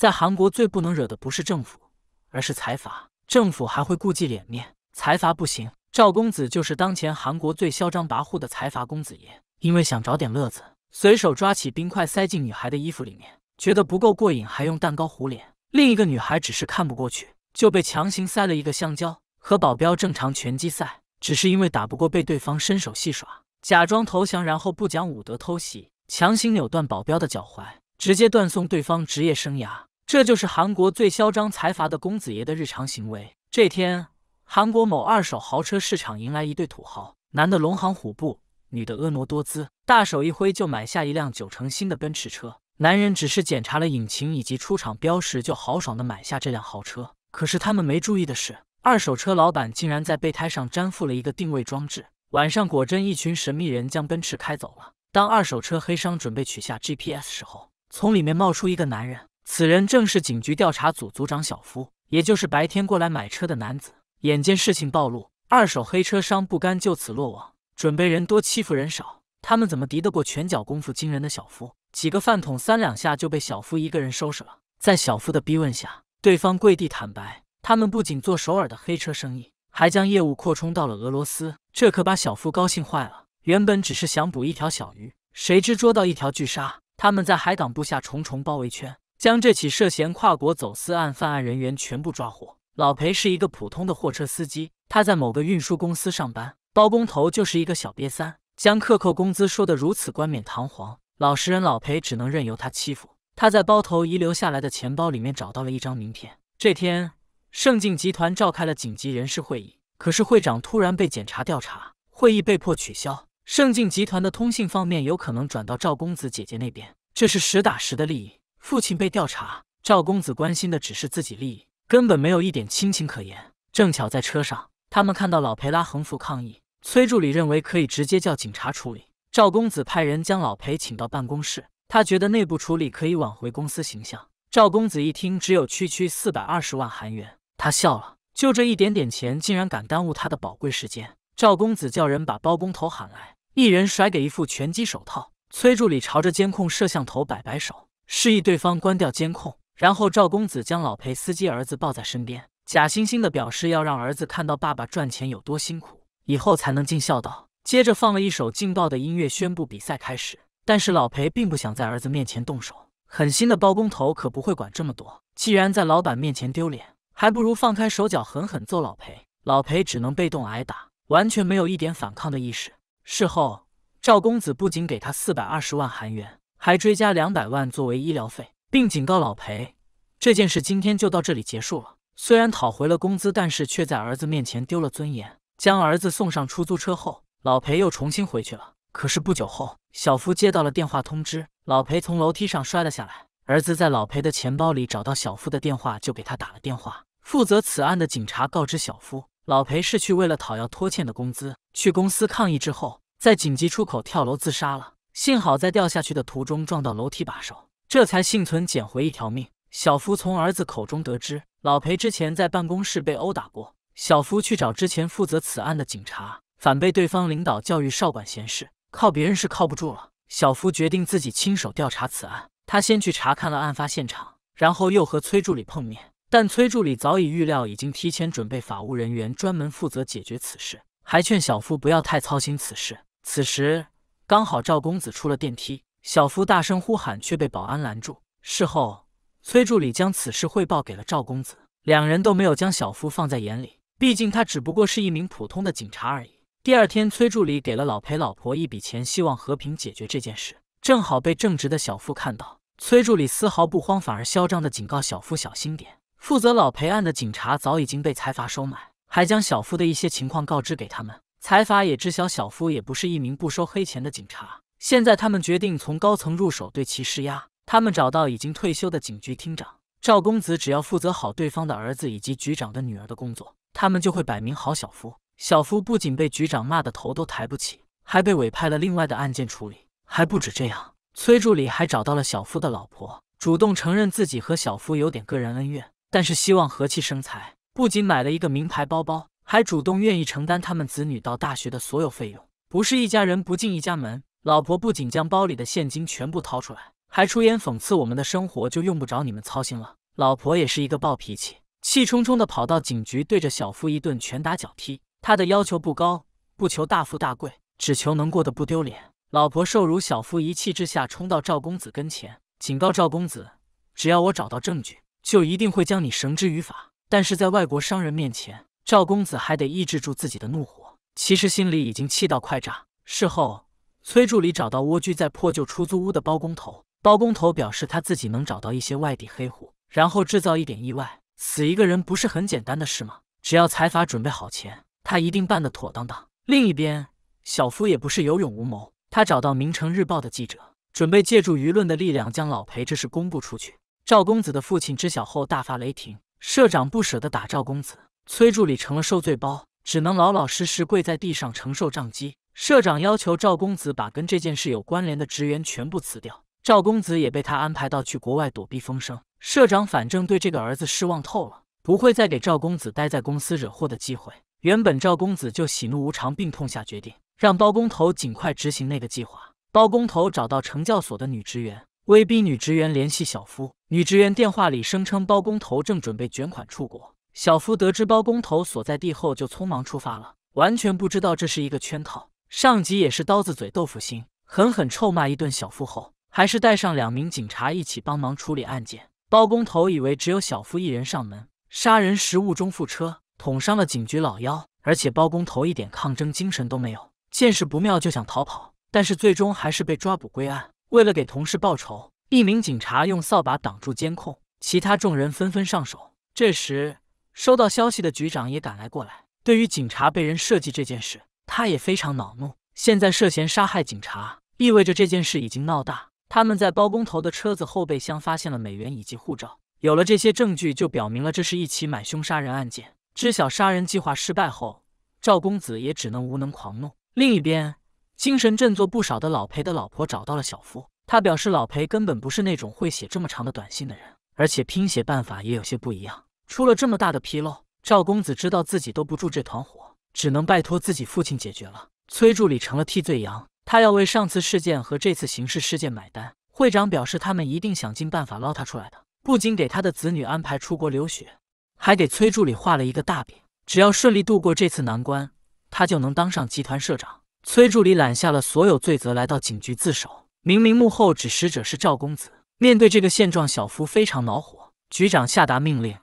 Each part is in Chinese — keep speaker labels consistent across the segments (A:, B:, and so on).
A: 在韩国最不能惹的不是政府，而是财阀。政府还会顾忌脸面，财阀不行。赵公子就是当前韩国最嚣张跋扈的财阀公子爷。因为想找点乐子，随手抓起冰块塞进女孩的衣服里面，觉得不够过瘾，还用蛋糕糊脸。另一个女孩只是看不过去，就被强行塞了一个香蕉。和保镖正常拳击赛，只是因为打不过，被对方伸手戏耍，假装投降，然后不讲武德偷袭，强行扭断保镖的脚踝，直接断送对方职业生涯。这就是韩国最嚣张财阀的公子爷的日常行为。这天，韩国某二手豪车市场迎来一对土豪，男的龙行虎步，女的婀娜多姿，大手一挥就买下一辆九成新的奔驰车。男人只是检查了引擎以及出厂标识，就豪爽的买下这辆豪车。可是他们没注意的是，二手车老板竟然在备胎上粘附了一个定位装置。晚上，果真一群神秘人将奔驰开走了。当二手车黑商准备取下 GPS 时候，从里面冒出一个男人。此人正是警局调查组组长小夫，也就是白天过来买车的男子。眼见事情暴露，二手黑车商不甘就此落网，准备人多欺负人少。他们怎么敌得过拳脚功夫惊人的小夫？几个饭桶三两下就被小夫一个人收拾了。在小夫的逼问下，对方跪地坦白，他们不仅做首尔的黑车生意，还将业务扩充到了俄罗斯。这可把小夫高兴坏了。原本只是想捕一条小鱼，谁知捉到一条巨鲨。他们在海港布下重重包围圈。将这起涉嫌跨国走私案犯案人员全部抓获。老裴是一个普通的货车司机，他在某个运输公司上班。包工头就是一个小瘪三，将克扣工资说得如此冠冕堂皇，老实人老裴只能任由他欺负。他在包头遗留下来的钱包里面找到了一张名片。这天，盛进集团召开了紧急人事会议，可是会长突然被检查调查，会议被迫取消。盛进集团的通信方面有可能转到赵公子姐姐那边，这是实打实的利益。父亲被调查，赵公子关心的只是自己利益，根本没有一点亲情可言。正巧在车上，他们看到老裴拉横幅抗议。崔助理认为可以直接叫警察处理。赵公子派人将老裴请到办公室，他觉得内部处理可以挽回公司形象。赵公子一听，只有区区四百二十万韩元，他笑了，就这一点点钱，竟然敢耽误他的宝贵时间。赵公子叫人把包工头喊来，一人甩给一副拳击手套。崔助理朝着监控摄像头摆摆手。示意对方关掉监控，然后赵公子将老裴司机儿子抱在身边，假惺惺的表示要让儿子看到爸爸赚钱有多辛苦，以后才能尽孝道。接着放了一首劲爆的音乐，宣布比赛开始。但是老裴并不想在儿子面前动手，狠心的包工头可不会管这么多。既然在老板面前丢脸，还不如放开手脚狠狠揍老裴。老裴只能被动挨打，完全没有一点反抗的意识。事后，赵公子不仅给他四百二十万韩元。还追加两百万作为医疗费，并警告老裴，这件事今天就到这里结束了。虽然讨回了工资，但是却在儿子面前丢了尊严。将儿子送上出租车后，老裴又重新回去了。可是不久后，小夫接到了电话通知，老裴从楼梯上摔了下来。儿子在老裴的钱包里找到小夫的电话，就给他打了电话。负责此案的警察告知小夫，老裴是去为了讨要拖欠的工资去公司抗议之后，在紧急出口跳楼自杀了。幸好在掉下去的途中撞到楼梯把手，这才幸存捡回一条命。小夫从儿子口中得知，老裴之前在办公室被殴打过。小夫去找之前负责此案的警察，反被对方领导教育少管闲事，靠别人是靠不住了。小夫决定自己亲手调查此案。他先去查看了案发现场，然后又和崔助理碰面，但崔助理早已预料，已经提前准备法务人员专门负责解决此事，还劝小夫不要太操心此事。此时。刚好赵公子出了电梯，小夫大声呼喊，却被保安拦住。事后，崔助理将此事汇报给了赵公子，两人都没有将小夫放在眼里，毕竟他只不过是一名普通的警察而已。第二天，崔助理给了老裴老婆一笔钱，希望和平解决这件事，正好被正直的小夫看到。崔助理丝毫不慌，反而嚣张的警告小夫小心点。负责老裴案的警察早已经被财阀收买，还将小夫的一些情况告知给他们。财阀也知晓小夫也不是一名不收黑钱的警察，现在他们决定从高层入手对其施压。他们找到已经退休的警局厅长赵公子，只要负责好对方的儿子以及局长的女儿的工作，他们就会摆明好小夫。小夫不仅被局长骂得头都抬不起，还被委派了另外的案件处理。还不止这样，崔助理还找到了小夫的老婆，主动承认自己和小夫有点个人恩怨，但是希望和气生财，不仅买了一个名牌包包。还主动愿意承担他们子女到大学的所有费用，不是一家人不进一家门。老婆不仅将包里的现金全部掏出来，还出言讽刺我们的生活就用不着你们操心了。老婆也是一个暴脾气，气冲冲地跑到警局，对着小夫一顿拳打脚踢。他的要求不高，不求大富大贵，只求能过得不丢脸。老婆受辱，小夫一气之下冲到赵公子跟前，警告赵公子：只要我找到证据，就一定会将你绳之于法。但是在外国商人面前。赵公子还得抑制住自己的怒火，其实心里已经气到快炸。事后，崔助理找到蜗居在破旧出租屋的包工头，包工头表示他自己能找到一些外地黑户，然后制造一点意外，死一个人不是很简单的事吗？只要财阀准备好钱，他一定办得妥当当。另一边，小夫也不是有勇无谋，他找到《名城日报》的记者，准备借助舆论的力量将老裴这事公布出去。赵公子的父亲知晓后大发雷霆，社长不舍得打赵公子。崔助理成了受罪包，只能老老实实跪在地上承受杖击。社长要求赵公子把跟这件事有关联的职员全部辞掉，赵公子也被他安排到去国外躲避风声。社长反正对这个儿子失望透了，不会再给赵公子待在公司惹祸的机会。原本赵公子就喜怒无常，病痛下决定让包工头尽快执行那个计划。包工头找到惩教所的女职员，威逼女职员联系小夫。女职员电话里声称包工头正准备卷款出国。小夫得知包工头所在地后，就匆忙出发了，完全不知道这是一个圈套。上级也是刀子嘴豆腐心，狠狠臭骂一顿小夫后，还是带上两名警察一起帮忙处理案件。包工头以为只有小夫一人上门，杀人时误中副车，捅伤了警局老幺，而且包工头一点抗争精神都没有，见势不妙就想逃跑，但是最终还是被抓捕归案。为了给同事报仇，一名警察用扫把挡住监控，其他众人纷纷上手。这时。收到消息的局长也赶来过来。对于警察被人设计这件事，他也非常恼怒。现在涉嫌杀害警察，意味着这件事已经闹大。他们在包工头的车子后备箱发现了美元以及护照，有了这些证据，就表明了这是一起买凶杀人案件。知晓杀人计划失败后，赵公子也只能无能狂怒。另一边，精神振作不少的老裴的老婆找到了小夫，他表示老裴根本不是那种会写这么长的短信的人，而且拼写办法也有些不一样。出了这么大的纰漏，赵公子知道自己兜不住这团火，只能拜托自己父亲解决了。崔助理成了替罪羊，他要为上次事件和这次刑事事件买单。会长表示，他们一定想尽办法捞他出来的，不仅给他的子女安排出国留学，还给崔助理画了一个大饼，只要顺利度过这次难关，他就能当上集团社长。崔助理揽下了所有罪责，来到警局自首。明明幕后指使者是赵公子，面对这个现状，小夫非常恼火。局长下达命令。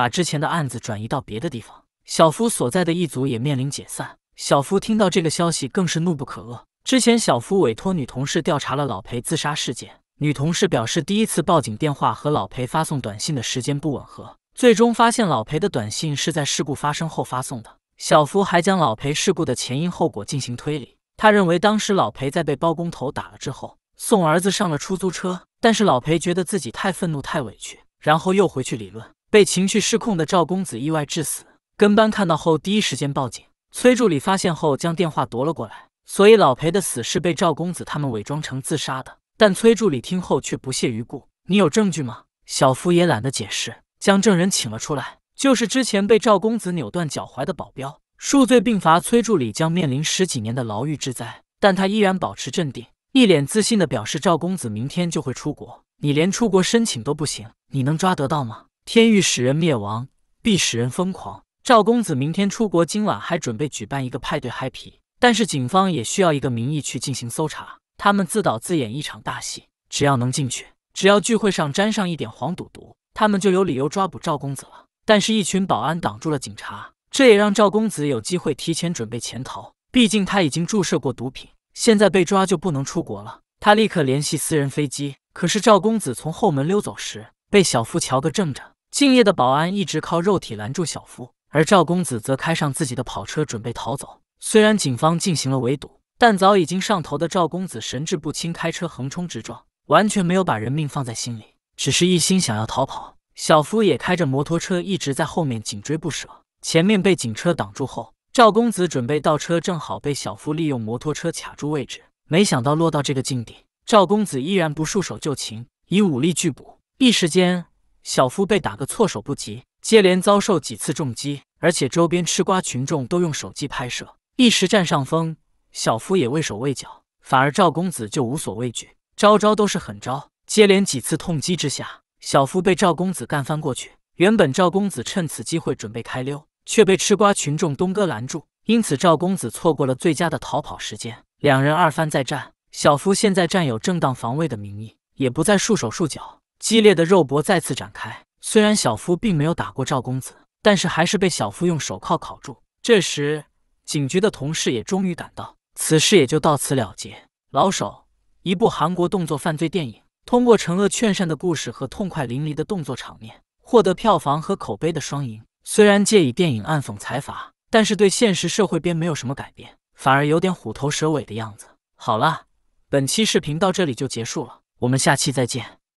A: 把之前的案子转移到别的地方，小夫所在的一组也面临解散。小夫听到这个消息，更是怒不可遏。之前，小夫委托女同事调查了老裴自杀事件，女同事表示第一次报警电话和老裴发送短信的时间不吻合，最终发现老裴的短信是在事故发生后发送的。小夫还将老裴事故的前因后果进行推理，他认为当时老裴在被包工头打了之后，送儿子上了出租车，但是老裴觉得自己太愤怒、太委屈，然后又回去理论。被情绪失控的赵公子意外致死，跟班看到后第一时间报警。崔助理发现后将电话夺了过来，所以老裴的死是被赵公子他们伪装成自杀的。但崔助理听后却不屑于顾，你有证据吗？小夫也懒得解释，将证人请了出来，就是之前被赵公子扭断脚踝的保镖。数罪并罚，崔助理将面临十几年的牢狱之灾。但他依然保持镇定，一脸自信地表示赵公子明天就会出国，你连出国申请都不行，你能抓得到吗？天欲使人灭亡，必使人疯狂。赵公子明天出国，今晚还准备举办一个派对嗨皮。但是警方也需要一个名义去进行搜查，他们自导自演一场大戏，只要能进去，只要聚会上沾上一点黄赌毒，他们就有理由抓捕赵公子了。但是，一群保安挡住了警察，这也让赵公子有机会提前准备潜逃。毕竟他已经注射过毒品，现在被抓就不能出国了。他立刻联系私人飞机，可是赵公子从后门溜走时。被小夫瞧个正着，敬业的保安一直靠肉体拦住小夫，而赵公子则开上自己的跑车准备逃走。虽然警方进行了围堵，但早已经上头的赵公子神志不清，开车横冲直撞，完全没有把人命放在心里，只是一心想要逃跑。小夫也开着摩托车一直在后面紧追不舍。前面被警车挡住后，赵公子准备倒车，正好被小夫利用摩托车卡住位置，没想到落到这个境地。赵公子依然不束手就擒，以武力拒捕。一时间，小夫被打个措手不及，接连遭受几次重击，而且周边吃瓜群众都用手机拍摄，一时占上风。小夫也畏手畏脚，反而赵公子就无所畏惧，招招都是狠招，接连几次痛击之下，小夫被赵公子干翻过去。原本赵公子趁此机会准备开溜，却被吃瓜群众东哥拦住，因此赵公子错过了最佳的逃跑时间。两人二番再战，小夫现在占有正当防卫的名义，也不再束手束脚。激烈的肉搏再次展开。虽然小夫并没有打过赵公子，但是还是被小夫用手铐铐住。这时，警局的同事也终于赶到，此事也就到此了结。老手，一部韩国动作犯罪电影，通过惩恶劝善的故事和痛快淋漓的动作场面，获得票房和口碑的双赢。虽然借以电影暗讽财阀，但是对现实社会边没有什么改变，反而有点虎头蛇尾的样子。好了，本期视频到这里就结束了，我们下期再见。